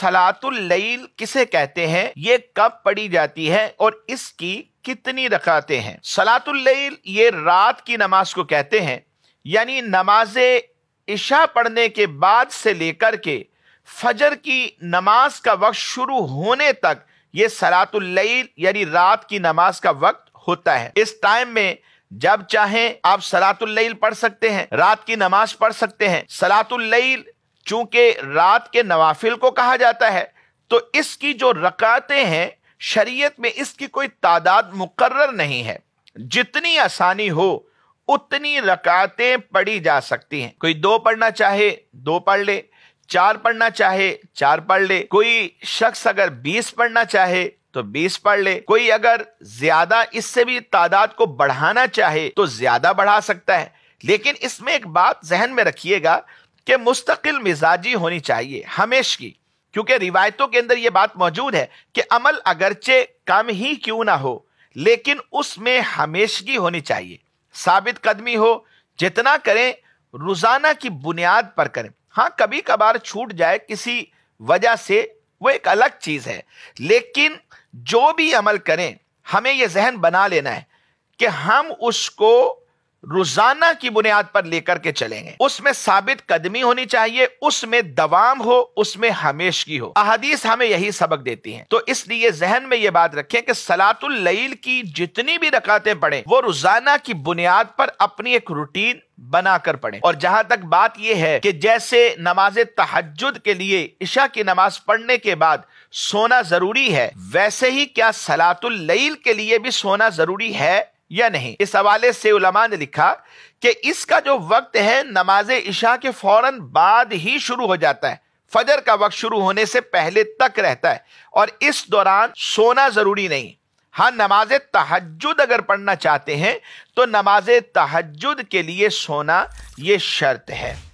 سلات اللیل کسے کہتے ہیں یہ کب پڑھی جاتی ہے اور اس کی کتنی رکھاتے ہیں سلاۃ اللیل یہ رات کی نماز کو کہتے ہیں یعنی نماز عشاء پڑھنے کے بعد سے لے کر کے فجر کی نماز کا وقت شروع ہونے تک یہ سلاۃ اللیل یعنی رات کی نماز کا وقت ہوتا ہے اس ٹائم میں جب چاہیں آپ سلاۃ اللیل پڑھ سکتے ہیں رات کی نماز پڑھ سکتے ہیں سلاۃ اللیل چونکہ رات کے نوافل کو کہا جاتا ہے تو اس کی جو رکعتیں ہیں شریعت میں اس کی کوئی تعداد مقرر نہیں ہے جتنی آسانی ہو اتنی رکعتیں پڑھی جا سکتی ہیں کوئی دو پڑھنا چاہے دو پڑھ لے چار پڑھنا چاہے چار پڑھ لے کوئی شخص اگر بیس پڑھنا چاہے تو بیس پڑھ لے کوئی اگر زیادہ اس سے بھی تعداد کو بڑھانا چاہے تو زیادہ بڑھا سکتا ہے لیکن اس میں ایک بات ذہن میں رکھیے گا کہ مستقل مزاجی ہونی چاہیے ہمیش کی کیونکہ روایتوں کے اندر یہ بات موجود ہے کہ عمل اگرچہ کم ہی کیوں نہ ہو لیکن اس میں ہمیشگی ہونی چاہیے ثابت قدمی ہو جتنا کریں روزانہ کی بنیاد پر کریں ہاں کبھی کبھار چھوٹ جائے کسی وجہ سے وہ ایک الگ چیز ہے لیکن جو بھی عمل کریں ہمیں یہ ذہن بنا لینا ہے کہ ہم اس کو روزانہ کی بنیاد پر لے کر کے چلیں گے اس میں ثابت قدمی ہونی چاہیے اس میں دوام ہو اس میں ہمیش کی ہو احادیث ہمیں یہی سبق دیتی ہیں تو اس لیے ذہن میں یہ بات رکھیں کہ سلاۃ اللیل کی جتنی بھی رکعتیں پڑھیں وہ روزانہ کی بنیاد پر اپنی ایک روٹین بنا کر پڑھیں اور جہاں تک بات یہ ہے کہ جیسے نماز تحجد کے لیے عشاء کی نماز پڑھنے کے بعد سونا ضروری ہے ویسے ہی کیا سلات اللیل کے لیے بھی سونا ضروری ہے یا نہیں اس حوالے سے علماء نے لکھا کہ اس کا جو وقت ہے نماز عشاء کے فوراً بعد ہی شروع ہو جاتا ہے فجر کا وقت شروع ہونے سے پہلے تک رہتا ہے اور اس دوران سونا ضروری نہیں ہاں نماز تحجد اگر پڑھنا چاہتے ہیں تو نماز تحجد کے لیے سونا یہ شرط ہے